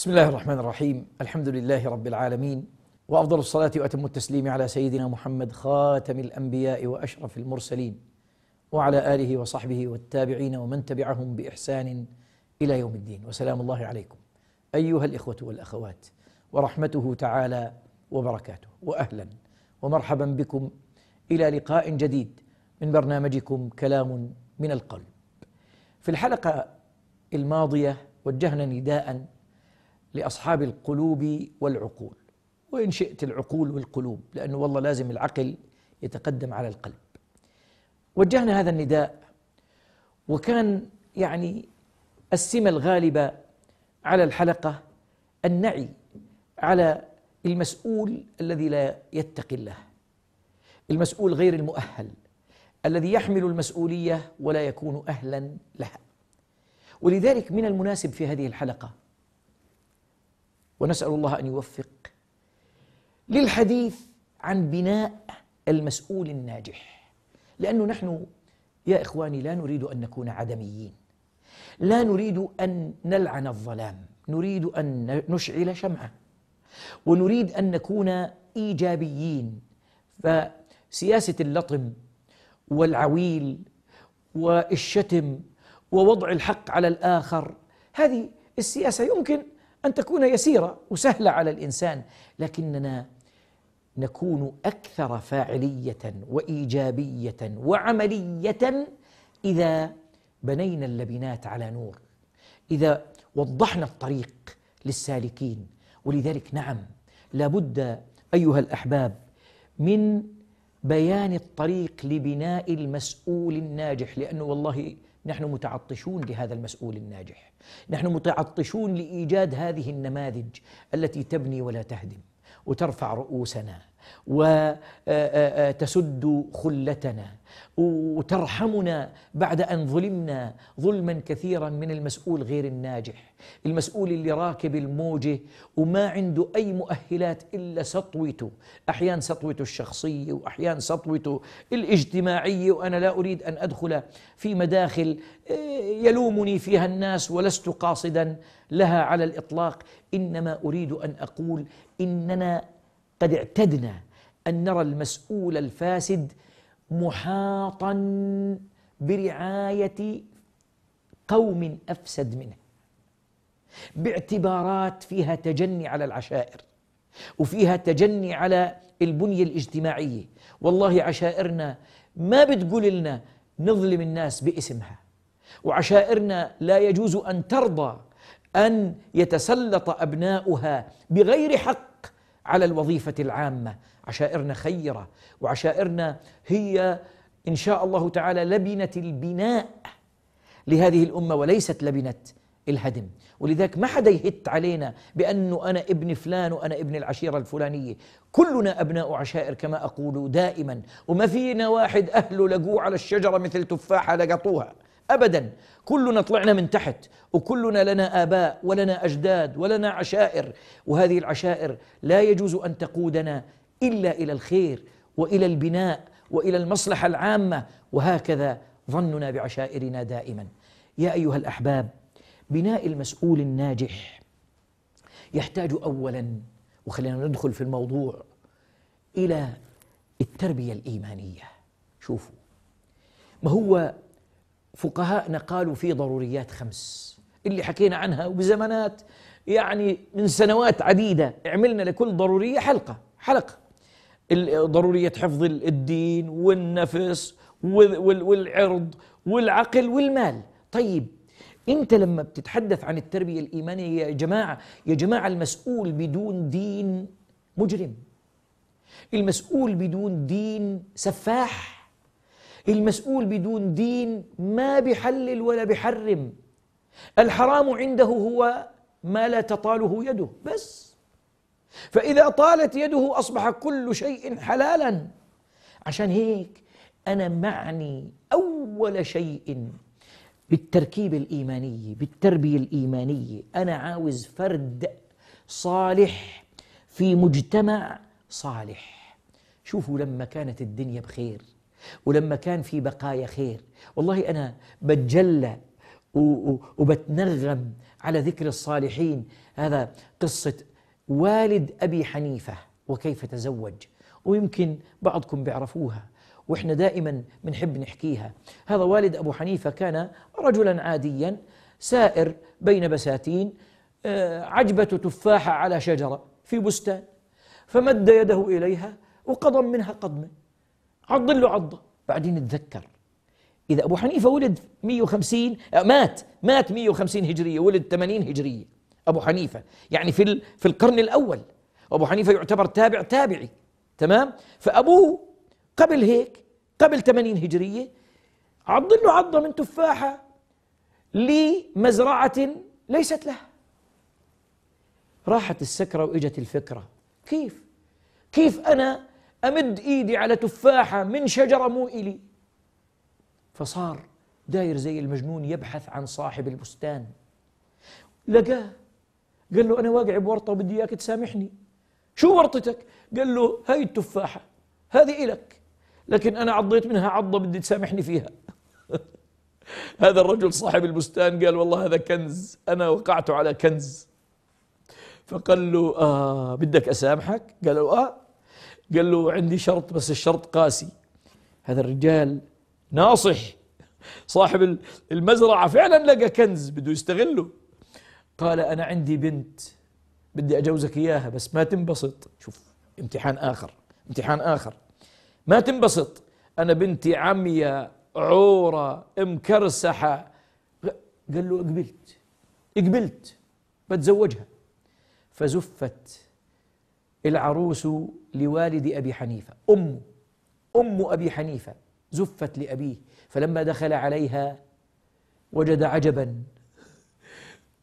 بسم الله الرحمن الرحيم الحمد لله رب العالمين وافضل الصلاه واتم التسليم على سيدنا محمد خاتم الانبياء واشرف المرسلين وعلى اله وصحبه والتابعين ومن تبعهم باحسان الى يوم الدين وسلام الله عليكم ايها الاخوه والاخوات ورحمته تعالى وبركاته واهلا ومرحبا بكم الى لقاء جديد من برنامجكم كلام من القلب في الحلقه الماضيه وجهنا نداء لأصحاب القلوب والعقول وإن شئت العقول والقلوب لأنه والله لازم العقل يتقدم على القلب وجهنا هذا النداء وكان يعني السمة الغالبة على الحلقة النعي على المسؤول الذي لا يتقي الله المسؤول غير المؤهل الذي يحمل المسؤولية ولا يكون أهلا لها ولذلك من المناسب في هذه الحلقة ونسأل الله أن يوفق للحديث عن بناء المسؤول الناجح لأنه نحن يا إخواني لا نريد أن نكون عدميين لا نريد أن نلعن الظلام نريد أن نشعل شمعة ونريد أن نكون إيجابيين فسياسة اللطم والعويل والشتم ووضع الحق على الآخر هذه السياسة يمكن أن تكون يسيرة وسهلة على الإنسان لكننا نكون أكثر فاعلية وإيجابية وعملية إذا بنينا اللبنات على نور إذا وضحنا الطريق للسالكين ولذلك نعم لابد أيها الأحباب من بيان الطريق لبناء المسؤول الناجح لأنه والله نحن متعطشون لهذا المسؤول الناجح نحن متعطشون لايجاد هذه النماذج التي تبني ولا تهدم وترفع رؤوسنا وتسد خلتنا وترحمنا بعد ان ظلمنا ظلما كثيرا من المسؤول غير الناجح، المسؤول اللي راكب الموجه وما عنده اي مؤهلات الا سطوته، احيانا سطوته الشخصيه واحيانا سطوته الاجتماعيه وانا لا اريد ان ادخل في مداخل يلومني فيها الناس ولست قاصدا لها على الاطلاق، انما اريد ان اقول إننا قد اعتدنا أن نرى المسؤول الفاسد محاطا برعاية قوم أفسد منه باعتبارات فيها تجني على العشائر وفيها تجني على البنية الاجتماعية والله عشائرنا ما بتقول لنا نظلم الناس باسمها وعشائرنا لا يجوز أن ترضى أن يتسلط أبناؤها بغير حق على الوظيفة العامة عشائرنا خيرة وعشائرنا هي إن شاء الله تعالى لبنة البناء لهذه الأمة وليست لبنة الهدم ولذلك ما حدا يهت علينا بأنه أنا ابن فلان وأنا ابن العشيرة الفلانية كلنا أبناء عشائر كما أقول دائما وما فينا واحد أهله لقوه على الشجرة مثل تفاحة لقطوها ابدا كلنا طلعنا من تحت وكلنا لنا اباء ولنا اجداد ولنا عشائر وهذه العشائر لا يجوز ان تقودنا الا الى الخير والى البناء والى المصلحه العامه وهكذا ظننا بعشائرنا دائما يا ايها الاحباب بناء المسؤول الناجح يحتاج اولا وخلينا ندخل في الموضوع الى التربيه الايمانيه شوفوا ما هو فقهاءنا قالوا في ضروريات خمس اللي حكينا عنها وبزمانات يعني من سنوات عديدة عملنا لكل ضرورية حلقة حلقة ضرورية حفظ الدين والنفس والعرض والعقل والمال طيب انت لما بتتحدث عن التربية الإيمانية يا جماعة يا جماعة المسؤول بدون دين مجرم المسؤول بدون دين سفاح المسؤول بدون دين ما بحلل ولا بحرم الحرام عنده هو ما لا تطاله يده بس فإذا طالت يده أصبح كل شيء حلالا عشان هيك أنا معني أول شيء بالتركيب الإيماني بالتربية الإيمانية أنا عاوز فرد صالح في مجتمع صالح شوفوا لما كانت الدنيا بخير ولما كان في بقايا خير والله أنا بتجلى وبتنغم على ذكر الصالحين هذا قصة والد أبي حنيفة وكيف تزوج ويمكن بعضكم بيعرفوها وإحنا دائما بنحب نحكيها هذا والد أبو حنيفة كان رجلا عاديا سائر بين بساتين آه، عجبة تفاحة على شجرة في بستان فمد يده إليها وقضم منها قضمة عض له عضه بعدين اتذكر اذا ابو حنيفه ولد 150 آه، مات مات 150 هجريه ولد 80 هجريه ابو حنيفه يعني في في القرن الاول ابو حنيفه يعتبر تابع تابعي تمام فابوه قبل هيك قبل 80 هجريه عض له عضه من تفاحه لمزرعه ليست له راحت السكره واجت الفكره كيف كيف انا أمد إيدي على تفاحة من شجرة مو إلي فصار داير زي المجنون يبحث عن صاحب البستان لقاه قال له أنا واقع بورطة وبدي إياك تسامحني شو ورطتك؟ قال له هاي التفاحة هذه إلك لكن أنا عضيت منها عضة بدي تسامحني فيها هذا الرجل صاحب البستان قال والله هذا كنز أنا وقعت على كنز فقال له آه بدك أسامحك؟ قال له آه قال له عندي شرط بس الشرط قاسي هذا الرجال ناصح صاحب المزرعة فعلا لقى كنز بده يستغله قال أنا عندي بنت بدي أجوزك إياها بس ما تنبسط شوف امتحان آخر امتحان آخر ما تنبسط أنا بنتي عمية عورة مكرسحة قال له قبلت قبلت بتزوجها فزفت العروس لوالد أبي حنيفة أمه أم أبي حنيفة زفت لأبيه فلما دخل عليها وجد عجبا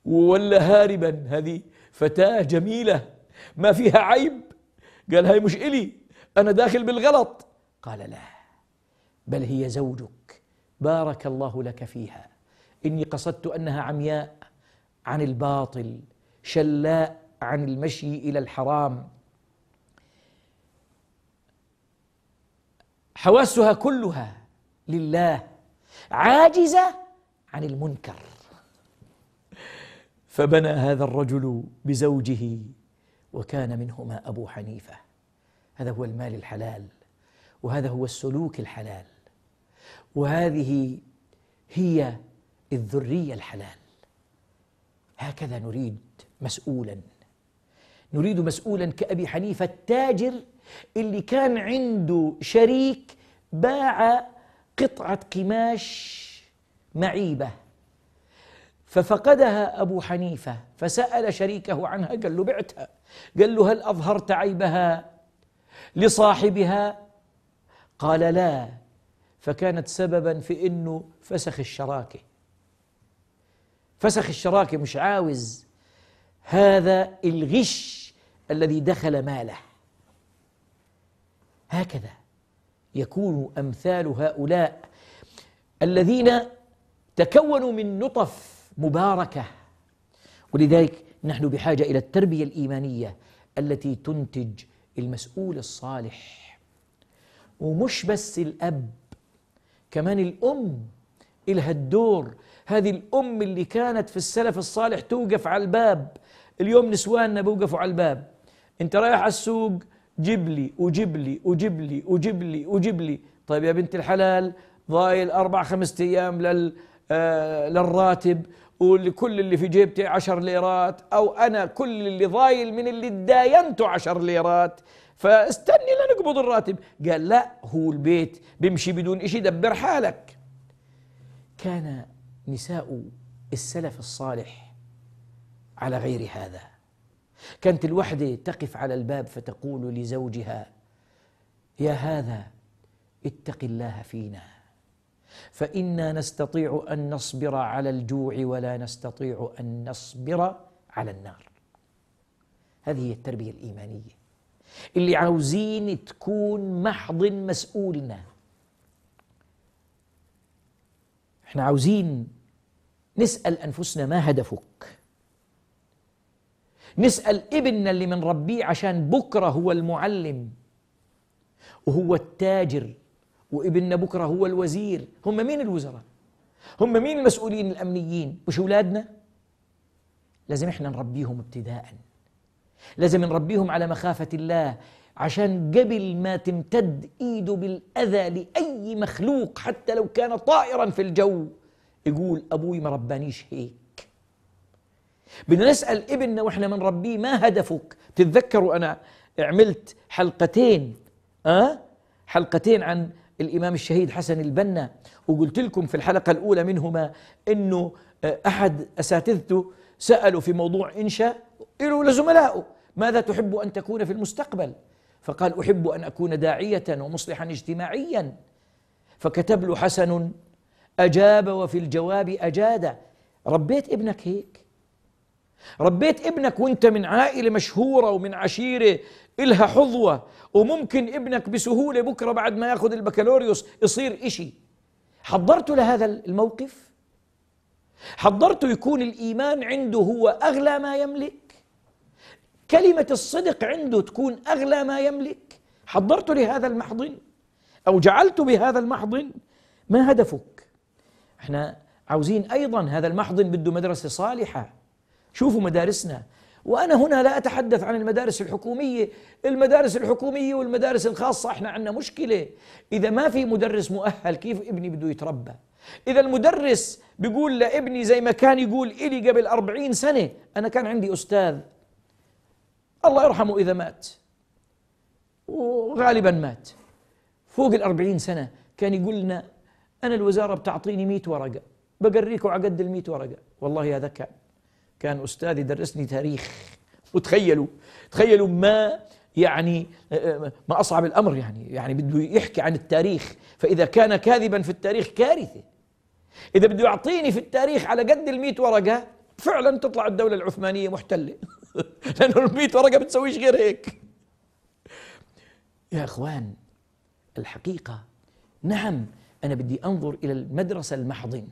وولى هاربا هذه فتاة جميلة ما فيها عيب قال هاي مش إلي أنا داخل بالغلط قال لا بل هي زوجك بارك الله لك فيها إني قصدت أنها عمياء عن الباطل شلاء عن المشي إلى الحرام حواسها كلها لله عاجزة عن المنكر فبنى هذا الرجل بزوجه وكان منهما أبو حنيفة هذا هو المال الحلال وهذا هو السلوك الحلال وهذه هي الذرية الحلال هكذا نريد مسؤولا نريد مسؤولا كأبي حنيفة التاجر اللي كان عنده شريك باع قطعة قماش معيبة ففقدها أبو حنيفة فسأل شريكه عنها قال له بعتها قال له هل أظهرت عيبها لصاحبها قال لا فكانت سببا في أنه فسخ الشراكة فسخ الشراكة مش عاوز هذا الغش الذي دخل ماله هكذا يكون امثال هؤلاء الذين تكونوا من نطف مباركه ولذلك نحن بحاجه الى التربيه الايمانيه التي تنتج المسؤول الصالح ومش بس الاب كمان الام إلها الدور هذه الأم اللي كانت في السلف الصالح توقف على الباب اليوم نسواننا بوقفوا على الباب أنت رايح على السوق جيب لي وجيب لي وجيب لي وجيب لي وجيب لي طيب يا بنت الحلال ضايل أربع خمسة أيام لل آه، للراتب ولكل اللي في جيبتي عشر ليرات أو أنا كل اللي ضايل من اللي تداينته عشر ليرات فاستني لنقبض الراتب قال لا هو البيت بمشي بدون إشي دبر حالك كان نساء السلف الصالح على غير هذا كانت الوحدة تقف على الباب فتقول لزوجها يا هذا اتق الله فينا فإنا نستطيع أن نصبر على الجوع ولا نستطيع أن نصبر على النار هذه هي التربية الإيمانية اللي عاوزين تكون محضن مسؤولنا احنا عاوزين نسأل أنفسنا ما هدفك نسأل ابننا اللي من ربيه عشان بكرة هو المعلم وهو التاجر وابننا بكرة هو الوزير هم مين الوزراء هم مين المسؤولين الأمنيين مش أولادنا لازم إحنا نربيهم ابتداء لازم نربيهم على مخافة الله عشان قبل ما تمتد ايده بالاذى لاي مخلوق حتى لو كان طائرا في الجو يقول ابوي ما ربانيش هيك بدنا نسال ابننا واحنا بنربيه ما هدفك تتذكروا انا عملت حلقتين أه؟ حلقتين عن الامام الشهيد حسن البنا وقلت لكم في الحلقه الاولى منهما انه آه، احد اساتذته ساله في موضوع انشاء له لزملائه ماذا تحب ان تكون في المستقبل فقال احب ان اكون داعيه ومصلحا اجتماعيا فكتب له حسن اجاب وفي الجواب اجاد ربيت ابنك هيك ربيت ابنك وانت من عائله مشهوره ومن عشيره إلها حظوه وممكن ابنك بسهوله بكره بعد ما ياخذ البكالوريوس يصير إشي حضرته لهذا الموقف حضرته يكون الايمان عنده هو اغلى ما يملك كلمه الصدق عنده تكون اغلى ما يملك حضرته لهذا المحضن او جعلته بهذا المحضن ما هدفك احنا عاوزين ايضا هذا المحضن بده مدرسه صالحه شوفوا مدارسنا وأنا هنا لا أتحدث عن المدارس الحكومية المدارس الحكومية والمدارس الخاصة إحنا عندنا مشكلة إذا ما في مدرس مؤهل كيف ابني بده يتربى إذا المدرس بيقول لابني زي ما كان يقول إلي قبل أربعين سنة أنا كان عندي أستاذ الله يرحمه إذا مات وغالبا مات فوق الأربعين سنة كان يقول لنا أنا الوزارة بتعطيني مئة ورقة بقريكم على قد المئة ورقة والله هذا كان كان أستاذي درسني تاريخ وتخيلوا تخيلوا ما يعني آه، آه، ما أصعب الأمر يعني يعني بده يحكي عن التاريخ فإذا كان كاذبا في التاريخ كارثة إذا بده يعطيني في التاريخ على قد الميت ورقة فعلا تطلع الدولة العثمانية محتلة لأنه الميت ورقة بتسويش غير هيك يا إخوان الحقيقة نعم أنا بدي أنظر إلى المدرسة المحضن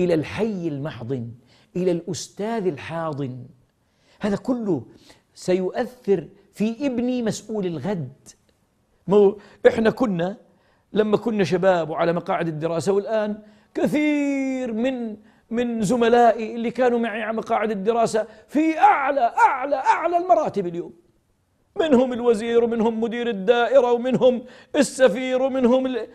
إلى الحي المحضن إلى الأستاذ الحاضن هذا كله سيؤثر في ابني مسؤول الغد مو إحنا كنا لما كنا شباب وعلى مقاعد الدراسة والآن كثير من من زملائي اللي كانوا معي على مقاعد الدراسة في أعلى أعلى أعلى المراتب اليوم منهم الوزير ومنهم مدير الدائرة ومنهم السفير ومنهم ال...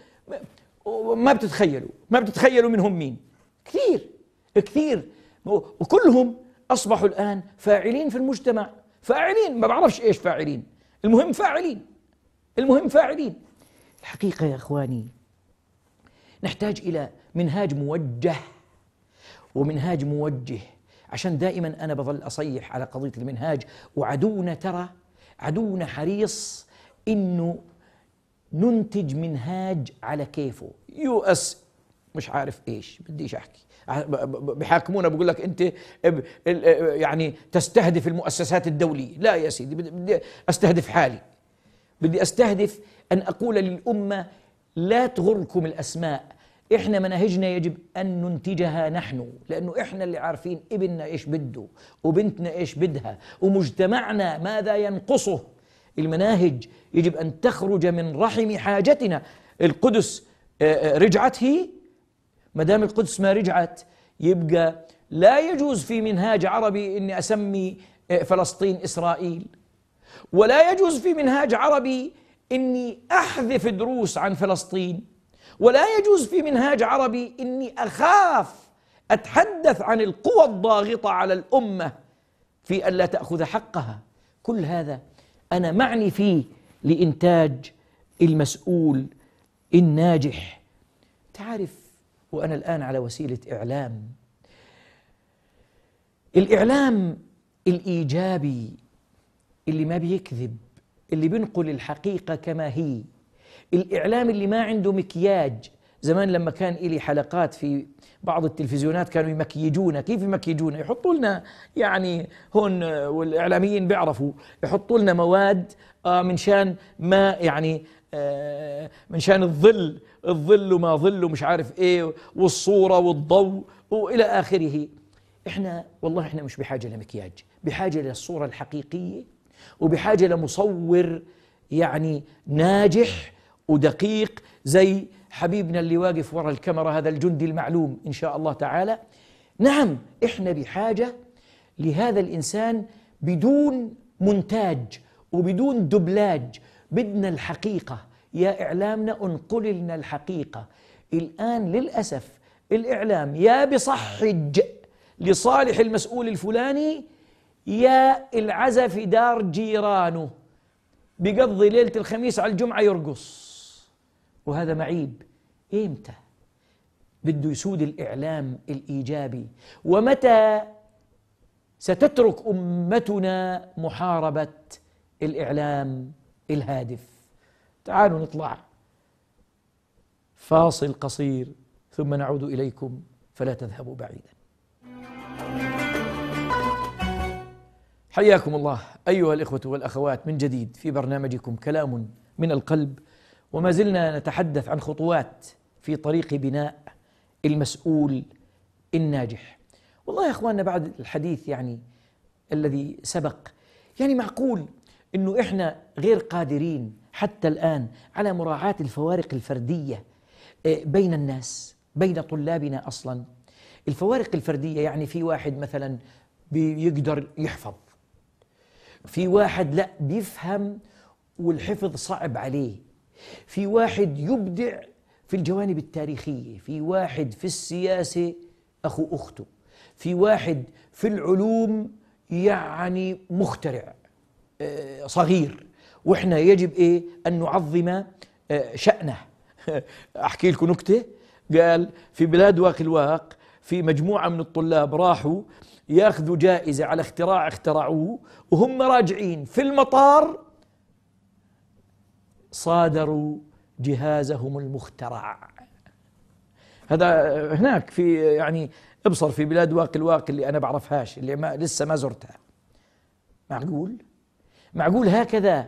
ما بتتخيلوا ما بتتخيلوا منهم مين كثير كثير وكلهم أصبحوا الآن فاعلين في المجتمع فاعلين ما بعرفش إيش فاعلين المهم فاعلين المهم فاعلين الحقيقة يا إخواني نحتاج إلى منهاج موجه ومنهاج موجه عشان دائما أنا بظل أصيح على قضية المنهاج وعدونا ترى عدونا حريص إنه ننتج منهاج على كيفه يو اس مش عارف ايش بديش احكي أه، بحاكمونا بقول لك انت يعني تستهدف المؤسسات الدوليه لا يا سيدي بدي استهدف حالي بدي استهدف ان اقول للامه لا تغركم الاسماء احنا مناهجنا يجب ان ننتجها نحن لانه احنا اللي عارفين ابننا ايش بده وبنتنا ايش بدها ومجتمعنا ماذا ينقصه المناهج يجب ان تخرج من رحم حاجتنا القدس آه، آه، رجعت هي ما دام القدس ما رجعت يبقى لا يجوز في منهاج عربي اني اسمي آه، فلسطين اسرائيل ولا يجوز في منهاج عربي اني احذف دروس عن فلسطين ولا يجوز في منهاج عربي اني اخاف اتحدث عن القوى الضاغطه على الامه في الا تاخذ حقها كل هذا انا معني فيه لانتاج المسؤول الناجح تعرف وأنا الآن على وسيلة إعلام الإعلام الإيجابي اللي ما بيكذب اللي بينقل الحقيقة كما هي الإعلام اللي ما عنده مكياج زمان لما كان إلي حلقات في بعض التلفزيونات كانوا يمكيجونا كيف يمكيجونا يحطوا لنا يعني هون آه، والإعلاميين بيعرفوا يحطوا لنا مواد آه، من شان ما يعني آه، من شان الظل الظل وما ظل ومش عارف ايه والصوره والضوء والى اخره احنا والله احنا مش بحاجه لمكياج بحاجه للصوره الحقيقيه وبحاجه لمصور يعني ناجح ودقيق زي حبيبنا اللي واقف ورا الكاميرا هذا الجندي المعلوم ان شاء الله تعالى نعم احنا بحاجه لهذا الانسان بدون مونتاج وبدون دبلاج بدنا الحقيقه يا إعلامنا انقل لنا الحقيقة الآن للأسف الإعلام يا بصحج لصالح المسؤول الفلاني يا العزى في دار جيرانه بقضي ليلة الخميس على الجمعة يرقص وهذا معيب إمتى بده يسود الإعلام الإيجابي ومتى ستترك أمتنا محاربة الإعلام الهادف تعالوا نطلع فاصل قصير ثم نعود اليكم فلا تذهبوا بعيدا حياكم الله ايها الاخوه والاخوات من جديد في برنامجكم كلام من القلب وما زلنا نتحدث عن خطوات في طريق بناء المسؤول الناجح والله يا اخواننا بعد الحديث يعني الذي سبق يعني معقول انه احنا غير قادرين حتى الآن على مراعاة الفوارق الفردية آه، بين الناس بين طلابنا أصلا الفوارق الفردية يعني في واحد مثلا بيقدر يحفظ في واحد لا بيفهم والحفظ صعب عليه في واحد يبدع في الجوانب التاريخية في واحد في السياسة أخو أخته في واحد في العلوم يعني مخترع آه، صغير واحنا يجب ايه ان نعظم آه، شأنه احكي لكم نكته قال في بلاد واق في مجموعه من الطلاب راحوا ياخذوا جائزه على اختراع اخترعوه وهم راجعين في المطار صادروا جهازهم المخترع هذا هناك في يعني ابصر في بلاد واق الواق اللي انا بعرفهاش اللي ما لسه ما زرتها معقول معقول هكذا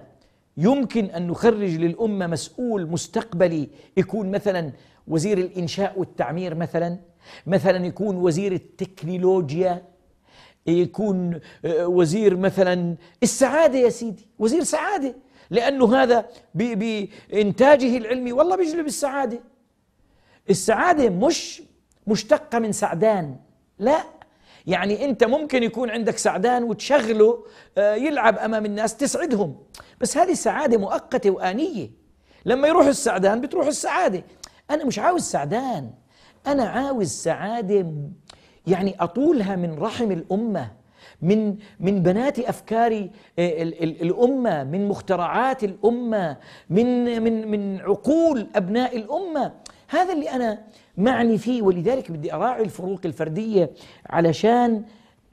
يمكن أن نخرج للأمة مسؤول مستقبلي يكون مثلا وزير الإنشاء والتعمير مثلا مثلا يكون وزير التكنولوجيا يكون آه، وزير مثلا السعادة يا سيدي وزير سعادة لأنه هذا بإنتاجه العلمي والله بيجلب السعادة السعادة مش مشتقة من سعدان لا يعني انت ممكن يكون عندك سعدان وتشغله آه، يلعب امام الناس تسعدهم بس هذه سعاده مؤقته وانيه لما يروح السعدان بتروح السعاده انا مش عاوز سعدان انا عاوز سعاده يعني اطولها من رحم الامه من من بنات افكار آه، الامه من مخترعات الامه من من من عقول ابناء الامه هذا اللي انا معني فيه ولذلك بدي أراعي الفروق الفردية علشان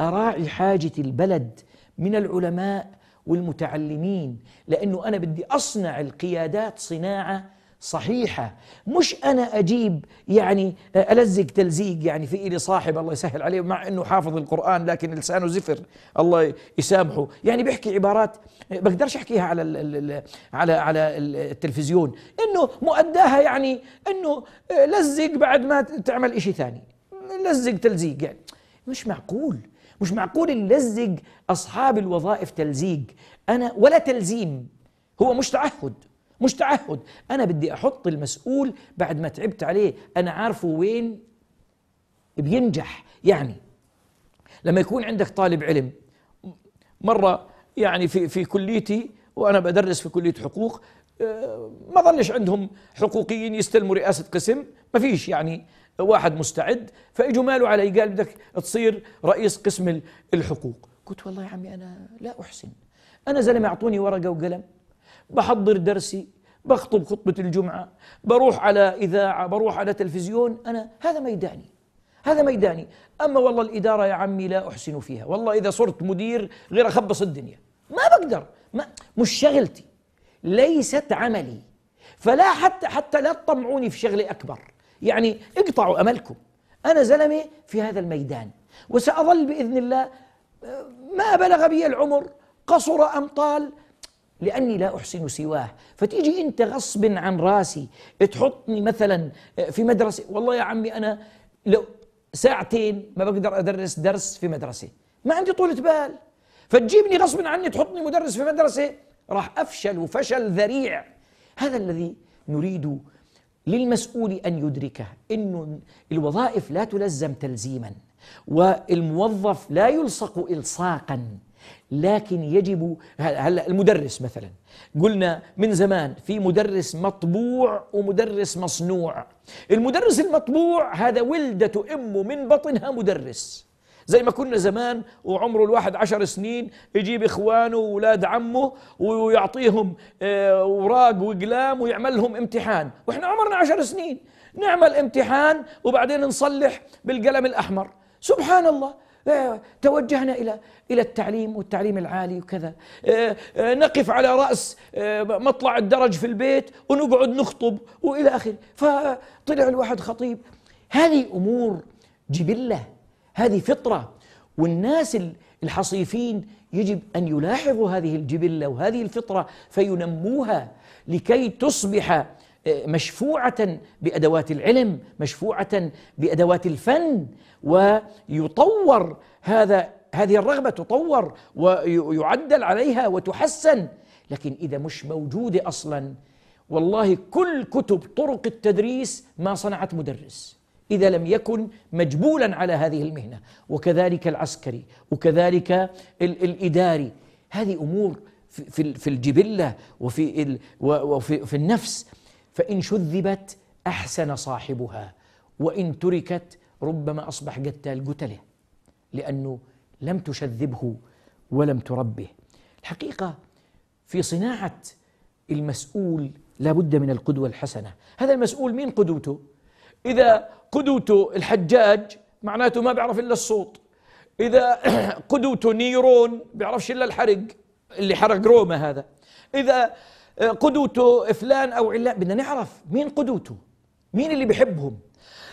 أراعي حاجة البلد من العلماء والمتعلمين لأنه أنا بدي أصنع القيادات صناعة صحيحة مش أنا أجيب يعني آه، ألزق تلزيق يعني في إلي صاحب الله يسهل عليه مع أنه حافظ القرآن لكن لسانه زفر الله يسامحه يعني بيحكي عبارات آه، بقدرش أحكيها على الـ الـ على على التلفزيون أنه مؤداها يعني أنه آه، لزق بعد ما تعمل إشي ثاني لزق تلزيق يعني مش معقول مش معقول نلزق أصحاب الوظائف تلزيق أنا ولا تلزيم هو مش تعهد مش تعهد انا بدي احط المسؤول بعد ما تعبت عليه انا عارفه وين بينجح يعني لما يكون عندك طالب علم مره يعني في في كليتي وانا بدرس في كليه حقوق آه، ما ظنش عندهم حقوقيين يستلموا رئاسه قسم ما فيش يعني واحد مستعد فاجوا ماله علي قال بدك تصير رئيس قسم الحقوق قلت والله يا عمي انا لا احسن انا زلمه اعطوني ورقه وقلم بحضر درسي بخطب خطبة الجمعة بروح على إذاعة بروح على تلفزيون أنا هذا ميداني هذا ميداني أما والله الإدارة يا عمي لا أحسن فيها والله إذا صرت مدير غير أخبص الدنيا ما بقدر ما مش شغلتي ليست عملي فلا حتى حتى لا تطمعوني في شغلة أكبر يعني اقطعوا أملكم أنا زلمة في هذا الميدان وسأظل بإذن الله ما بلغ بي العمر قصر أم طال لأني لا أحسن سواه فتيجي أنت غصب عن راسي تحطني مثلا آه، في مدرسة والله يا عمي أنا لو ساعتين ما بقدر أدرس درس في مدرسة ما عندي طولة بال فتجيبني غصب عني تحطني مدرس في مدرسة راح أفشل وفشل ذريع هذا الذي نريد للمسؤول أن يدركه أن الوظائف لا تلزم تلزيما والموظف لا يلصق إلصاقا لكن يجب هلا المدرس مثلا قلنا من زمان في مدرس مطبوع ومدرس مصنوع المدرس المطبوع هذا ولدة امه من بطنها مدرس زي ما كنا زمان وعمره الواحد عشر سنين يجيب إخوانه وولاد عمه ويعطيهم آه، أوراق وقلام ويعملهم امتحان وإحنا عمرنا عشر سنين نعمل امتحان وبعدين نصلح بالقلم الأحمر سبحان الله آه، توجهنا الى الى التعليم والتعليم العالي وكذا آه، آه، نقف على راس مطلع الدرج في البيت ونقعد نخطب والى اخره فطلع الواحد خطيب هذه امور جبله هذه فطره والناس الحصيفين يجب ان يلاحظوا هذه الجبله وهذه الفطره فينموها لكي تصبح آه، مشفوعة بأدوات العلم مشفوعة بأدوات الفن ويطور هذا هذه الرغبة تطور ويعدل عليها وتحسن لكن إذا مش موجودة أصلا والله كل كتب طرق التدريس ما صنعت مدرس إذا لم يكن مجبولا على هذه المهنة وكذلك العسكري وكذلك ال- الإداري هذه أمور في, في الجبلة وفي, ال- وفي في النفس فإن شذبت أحسن صاحبها وإن تركت ربما أصبح قتال قتله لأنه لم تشذبه ولم تربه الحقيقة في صناعة المسؤول لابد من القدوة الحسنة هذا المسؤول مين قدوته؟ إذا قدوته الحجاج معناته ما بيعرف إلا الصوت إذا قدوته نيرون بيعرفش إلا الحرق اللي حرق روما هذا إذا آه، قدوته فلان او علان بدنا نعرف مين قدوته مين اللي بيحبهم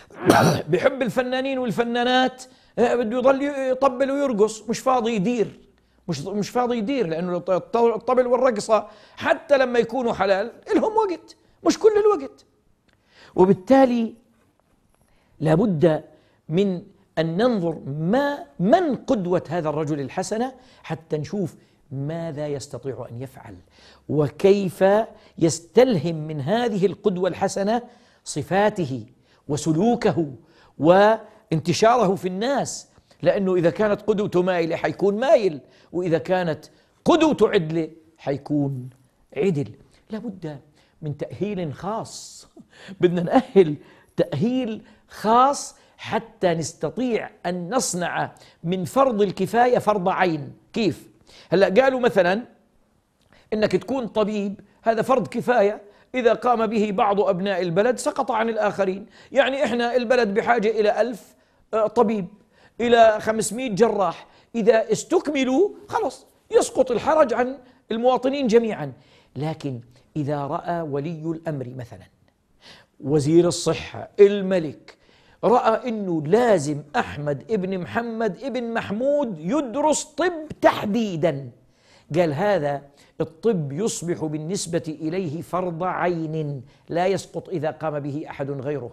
بيحب الفنانين والفنانات آه، بده يضل يطبل ويرقص مش فاضي يدير مش مش فاضي يدير لانه الطبل والرقصه حتى لما يكونوا حلال لهم وقت مش كل الوقت وبالتالي لابد من ان ننظر ما من قدوه هذا الرجل الحسنه حتى نشوف ماذا يستطيع ان يفعل وكيف يستلهم من هذه القدوه الحسنه صفاته وسلوكه وانتشاره في الناس لانه اذا كانت قدوته مايله حيكون مايل واذا كانت قدوته عدله حيكون عدل لابد من تاهيل خاص بدنا ناهل تاهيل خاص حتى نستطيع ان نصنع من فرض الكفايه فرض عين كيف هلا قالوا مثلا انك تكون طبيب هذا فرض كفايه إذا قام به بعض أبناء البلد سقط عن الآخرين يعني إحنا البلد بحاجة إلى ألف آه، طبيب إلى 500 جراح إذا استكملوا خلص يسقط الحرج عن المواطنين جميعا لكن إذا رأى ولي الأمر مثلا وزير الصحة الملك رأى أنه لازم أحمد ابن محمد ابن محمود يدرس طب تحديدا قال هذا الطب يصبح بالنسبة إليه فرض عين لا يسقط إذا قام به أحد غيره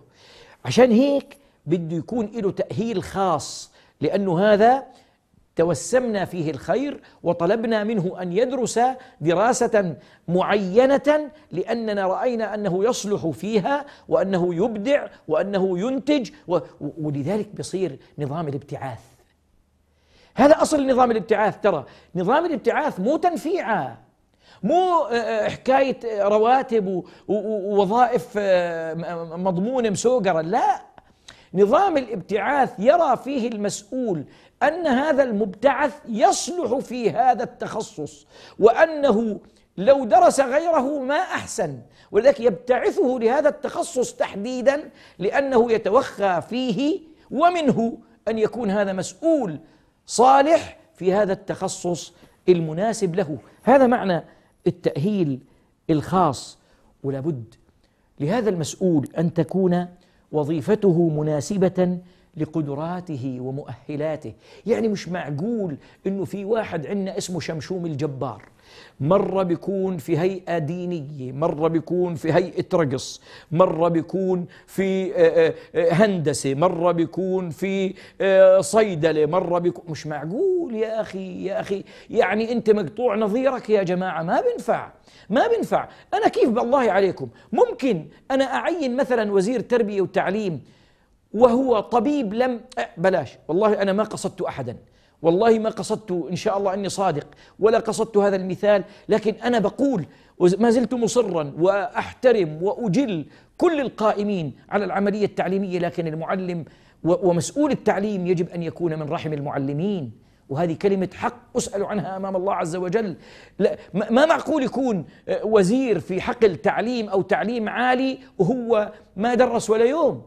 عشان هيك بده يكون له تأهيل خاص لأنه هذا توسمنا فيه الخير وطلبنا منه ان يدرس دراسه معينه لاننا راينا انه يصلح فيها وانه يبدع وانه ينتج ولذلك بصير نظام الابتعاث هذا اصل نظام الابتعاث ترى نظام الابتعاث مو تنفيعه مو آه، آه، حكايه آه، رواتب ووظائف مضمونه مسوقره لا نظام الابتعاث يرى فيه المسؤول ان هذا المبتعث يصلح في هذا التخصص وانه لو درس غيره ما احسن ولذلك يبتعثه لهذا التخصص تحديدا لانه يتوخى فيه ومنه ان يكون هذا مسؤول صالح في هذا التخصص المناسب له هذا معنى التاهيل الخاص ولابد لهذا المسؤول ان تكون وظيفته مناسبه لقدراته ومؤهلاته يعني مش معقول انه في واحد عندنا اسمه شمشوم الجبار مرة بيكون في هيئة دينية مرة بيكون في هيئة رقص مرة بيكون في آه، آه، آه، هندسة مرة بيكون في صيدلة مرة بيكون مش معقول يا أخي يا أخي يعني أنت مقطوع نظيرك يا جماعة ما بنفع ما بنفع أنا كيف بالله عليكم ممكن أنا أعين مثلا وزير تربية وتعليم وهو طبيب لم أه، بلاش والله أنا ما قصدت أحدا والله ما قصدت إن شاء الله أني صادق ولا قصدت هذا المثال لكن أنا بقول ما زلت مصرا وأحترم وأجل كل القائمين على العملية التعليمية لكن المعلم ومسؤول التعليم يجب أن يكون من رحم المعلمين وهذه كلمة حق أسأل عنها أمام الله عز وجل لا ما معقول يكون أه، وزير في حقل تعليم أو تعليم عالي وهو ما درس ولا يوم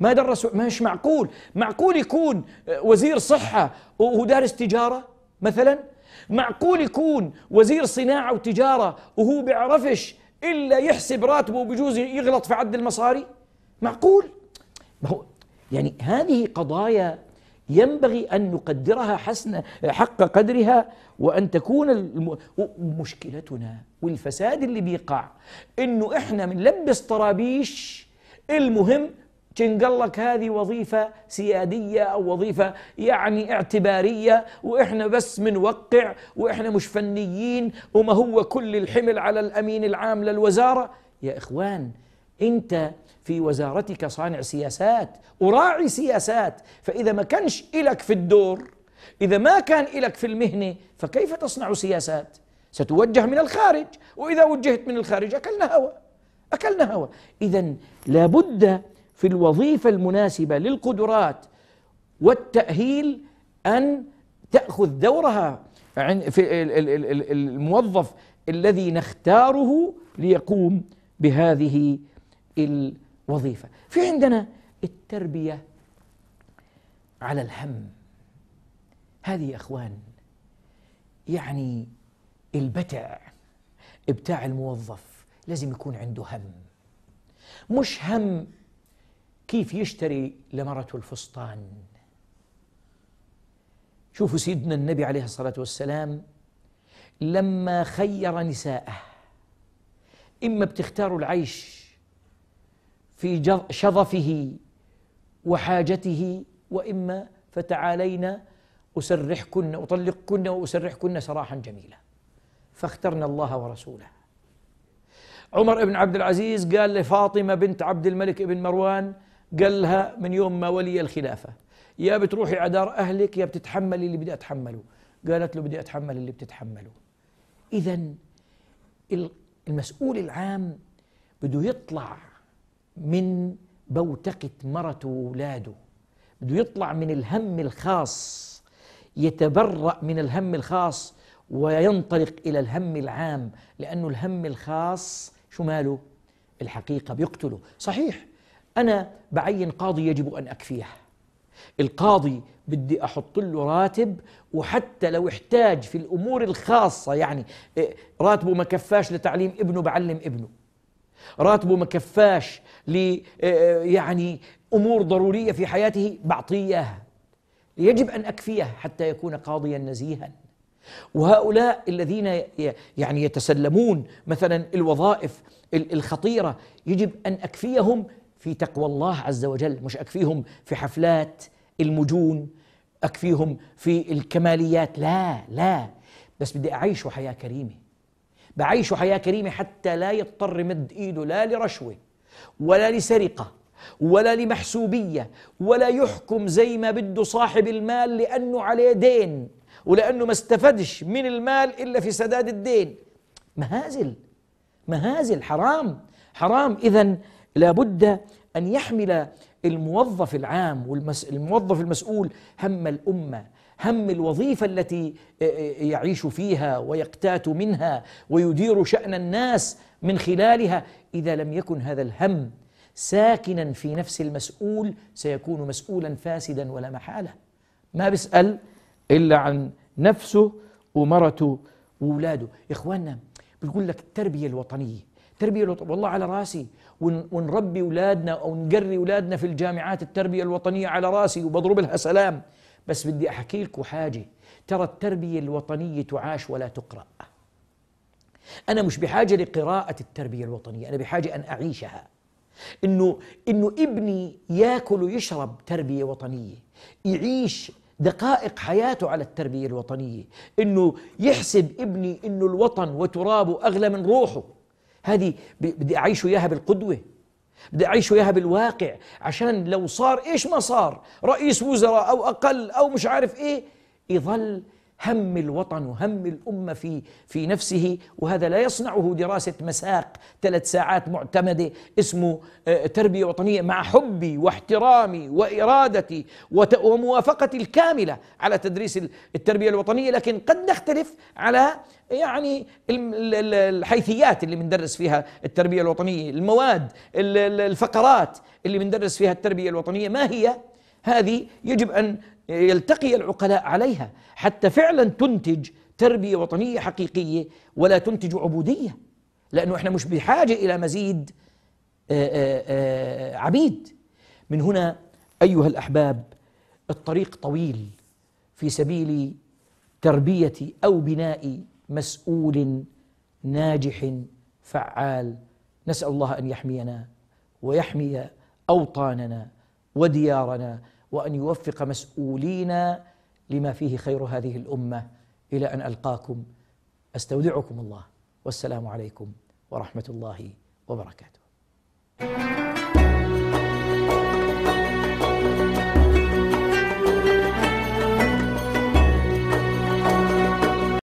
ما درس مش معقول معقول يكون آه، وزير صحة وهو دارس تجارة مثلا معقول يكون وزير صناعة وتجارة وهو بيعرفش إلا يحسب راتبه وبجوز يغلط في عد المصاري معقول هو يعني هذه قضايا ينبغي أن نقدرها حسن حق قدرها وأن تكون الم... مشكلتنا والفساد اللي بيقع إنه إحنا بنلبس طرابيش المهم تنقل لك هذه وظيفة سيادية أو وظيفة يعني اعتبارية وإحنا بس منوقع وإحنا مش فنيين وما هو كل الحمل على الأمين العام للوزارة يا إخوان أنت في وزارتك صانع سياسات وراعي سياسات فإذا ما كانش إلك في الدور إذا ما كان إلك في المهنة فكيف تصنع سياسات ستوجه من الخارج وإذا وجهت من الخارج أكلنا هوا أكلنا هوا إذا لابد في الوظيفة المناسبة للقدرات والتأهيل أن تأخذ دورها في الموظف الذي نختاره ليقوم بهذه الوظيفة في عندنا التربية على الهم هذه يا أخوان يعني البتع بتاع الموظف لازم يكون عنده هم مش هم كيف يشتري لمرته الفستان شوفوا سيدنا النبي عليه الصلاة والسلام لما خير نساءه إما بتختار العيش في شظفه وحاجته وإما فتعالينا أسرحكن أطلقكن وأسرحكن سراحا جميلا فاخترنا الله ورسوله عمر بن عبد العزيز قال لفاطمة بنت عبد الملك بن مروان قال لها من يوم ما ولي الخلافة يا بتروحي عدار أهلك يا بتتحملي اللي بدي أتحمله قالت له بدي أتحمل اللي بتتحمله إذا المسؤول العام بده يطلع من بوتقة مرته وأولاده بده يطلع من الهم الخاص يتبرأ من الهم الخاص وينطلق إلى الهم العام لأنه الهم الخاص شو ماله؟ الحقيقة بيقتله صحيح أنا بعين قاضي يجب أن أكفيه القاضي بدي أحط له راتب وحتى لو احتاج في الأمور الخاصة يعني إيه، راتبه ما كفاش لتعليم ابنه بعلم ابنه راتبه ما كفاش ل إيه، يعني أمور ضرورية في حياته بعطيه يجب أن أكفيه حتى يكون قاضيا نزيها وهؤلاء الذين يعني يتسلمون مثلا الوظائف الخطيرة يجب أن أكفيهم في تقوى الله عز وجل مش أكفيهم في حفلات المجون أكفيهم في الكماليات لا لا بس بدي أعيشه حياة كريمة بعيشه حياة كريمة حتى لا يضطر مد إيده لا لرشوة ولا لسرقة ولا لمحسوبية ولا يحكم زي ما بده صاحب المال لأنه عليه دين ولأنه ما استفدش من المال إلا في سداد الدين مهازل مهازل حرام حرام إذا لابد أن يحمل الموظف العام والموظف المسؤول هم الأمة هم الوظيفة التي يعيش فيها ويقتات منها ويدير شأن الناس من خلالها إذا لم يكن هذا الهم ساكنا في نفس المسؤول سيكون مسؤولا فاسدا ولا محالة ما بيسأل إلا عن نفسه ومرته وولاده إخواننا بيقول لك التربية الوطنية تربية والله على راسي ونربي أولادنا أو نقري أولادنا في الجامعات التربية الوطنية على راسي وبضرب لها سلام بس بدي أحكي لكم حاجة ترى التربية الوطنية تعاش ولا تقرأ أنا مش بحاجة لقراءة التربية الوطنية أنا بحاجة أن أعيشها إنه إنه ابني ياكل ويشرب تربية وطنية يعيش دقائق حياته على التربية الوطنية إنه يحسب ابني إنه الوطن وترابه أغلى من روحه هذه بدي أعيشه إياها بالقدوة بدي أعيشه إياها بالواقع عشان لو صار إيش ما صار رئيس وزراء أو أقل أو مش عارف إيه يظل هم الوطن وهم الأمة في, في نفسه وهذا لا يصنعه دراسة مساق ثلاث ساعات معتمدة اسمه آه، تربية وطنية مع حبي واحترامي وإرادتي وموافقتي الكاملة على تدريس التربية الوطنية لكن قد نختلف على يعني الحيثيات اللي بندرس فيها التربية الوطنية المواد الفقرات اللي بندرس فيها التربية الوطنية ما هي هذه يجب أن يلتقي العقلاء عليها حتى فعلا تنتج تربية وطنية حقيقية ولا تنتج عبودية لأنه إحنا مش بحاجة إلى مزيد آه، آه، آه، عبيد من هنا أيها الأحباب الطريق طويل في سبيل تربية أو بناء مسؤول ناجح فعال نسأل الله أن يحمينا ويحمي أوطاننا وديارنا وان يوفق مسؤولينا لما فيه خير هذه الامه الى ان القاكم استودعكم الله والسلام عليكم ورحمه الله وبركاته.